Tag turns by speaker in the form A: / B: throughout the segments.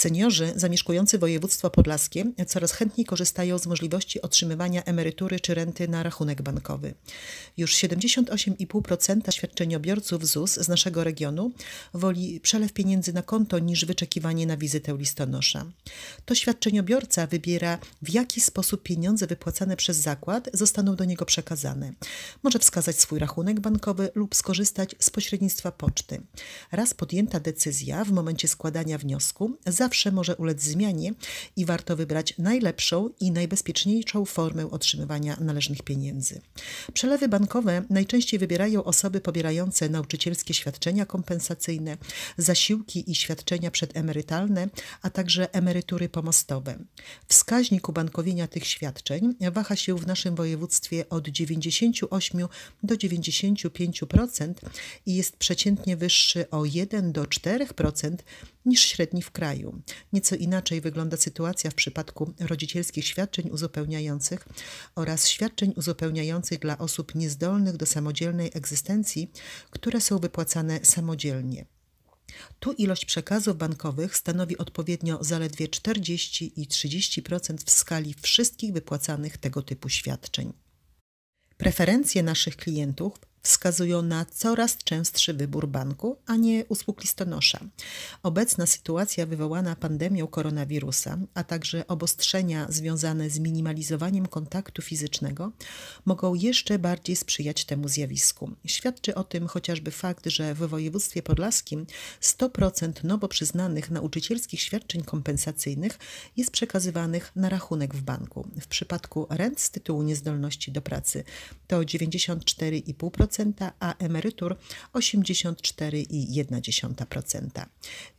A: Seniorzy zamieszkujący województwo podlaskie coraz chętniej korzystają z możliwości otrzymywania emerytury czy renty na rachunek bankowy. Już 78,5% świadczeniobiorców ZUS z naszego regionu woli przelew pieniędzy na konto niż wyczekiwanie na wizytę listonosza. To świadczeniobiorca wybiera, w jaki sposób pieniądze wypłacane przez zakład zostaną do niego przekazane. Może wskazać swój rachunek bankowy lub skorzystać z pośrednictwa poczty. Raz podjęta decyzja w momencie składania wniosku, zawsze zawsze może ulec zmianie i warto wybrać najlepszą i najbezpieczniejszą formę otrzymywania należnych pieniędzy. Przelewy bankowe najczęściej wybierają osoby pobierające nauczycielskie świadczenia kompensacyjne, zasiłki i świadczenia przedemerytalne, a także emerytury pomostowe. Wskaźnik ubankowienia tych świadczeń waha się w naszym województwie od 98 do 95% i jest przeciętnie wyższy o 1 do 4% niż średni w kraju. Nieco inaczej wygląda sytuacja w przypadku rodzicielskich świadczeń uzupełniających oraz świadczeń uzupełniających dla osób niezdolnych do samodzielnej egzystencji, które są wypłacane samodzielnie. Tu ilość przekazów bankowych stanowi odpowiednio zaledwie 40 i 30% w skali wszystkich wypłacanych tego typu świadczeń. Preferencje naszych klientów wskazują na coraz częstszy wybór banku, a nie usług listonosza. Obecna sytuacja wywołana pandemią koronawirusa, a także obostrzenia związane z minimalizowaniem kontaktu fizycznego mogą jeszcze bardziej sprzyjać temu zjawisku. Świadczy o tym chociażby fakt, że w województwie podlaskim 100% nowo przyznanych nauczycielskich świadczeń kompensacyjnych jest przekazywanych na rachunek w banku. W przypadku rent z tytułu niezdolności do pracy to 94,5% 1,5%, a emerytur 84,1%.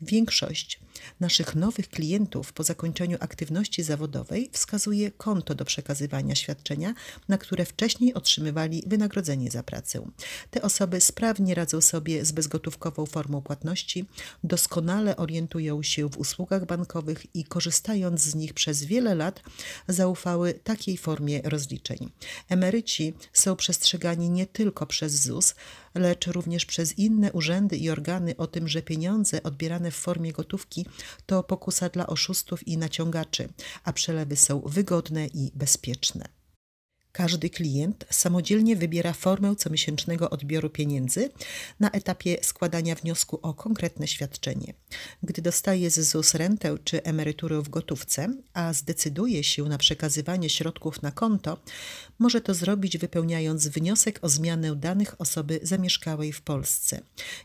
A: Większość naszych nowych klientów po zakończeniu aktywności zawodowej wskazuje konto do przekazywania świadczenia, na które wcześniej otrzymywali wynagrodzenie za pracę. Te osoby sprawnie radzą sobie z bezgotówkową formą płatności, doskonale orientują się w usługach bankowych i korzystając z nich przez wiele lat zaufały takiej formie rozliczeń. Emeryci są przestrzegani nie tylko przy przez ZUS, lecz również przez inne urzędy i organy o tym, że pieniądze odbierane w formie gotówki to pokusa dla oszustów i naciągaczy, a przelewy są wygodne i bezpieczne. Każdy klient samodzielnie wybiera formę comiesięcznego odbioru pieniędzy na etapie składania wniosku o konkretne świadczenie. Gdy dostaje z ZUS rentę czy emeryturę w gotówce, a zdecyduje się na przekazywanie środków na konto, może to zrobić wypełniając wniosek o zmianę danych osoby zamieszkałej w Polsce.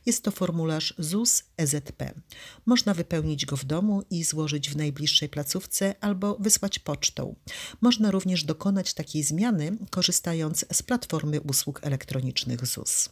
A: Jest to formularz ZUS EZP. Można wypełnić go w domu i złożyć w najbliższej placówce albo wysłać pocztą. Można również dokonać takiej zmiany korzystając z platformy usług elektronicznych ZUS.